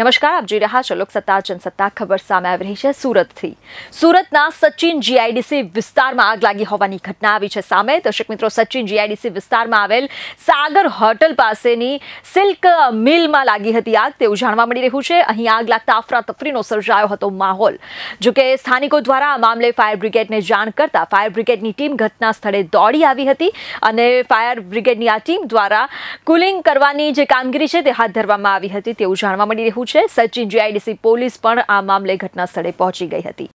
નમસ્કાર આપ જોઈ રહ્યા છો લોકસત્તા જનસત્તા ખબર સામે આવી રહી છે સુરતથી સુરતના સચિન જીઆઈડીસી વિસ્તારમાં આગ લાગી હોવાની ઘટના આવી છે સામે દર્શક મિત્રો સચિન જીઆઈડીસી વિસ્તારમાં આવેલ સાગર હોટલ પાસેની સિલ્ક મિલમાં લાગી હતી આગ તેવું જાણવા મળી રહ્યું છે અહીં આગ લાગતા અફરાતફરીનો સર્જાયો હતો માહોલ જો કે સ્થાનિકો દ્વારા આ મામલે ફાયર બ્રિગેડને જાણ કરતા ફાયર બ્રિગેડની ટીમ ઘટના સ્થળે દોડી આવી હતી અને ફાયર બ્રિગેડની આ ટીમ દ્વારા કુલિંગ કરવાની જે કામગીરી છે તે હાથ ધરવામાં આવી હતી તેવું જાણવા મળી રહ્યું છે સચિન જીઆઈડીસી પોલીસ પણ આ મામલે ઘટના સ્થળે પહોંચી ગઈ હતી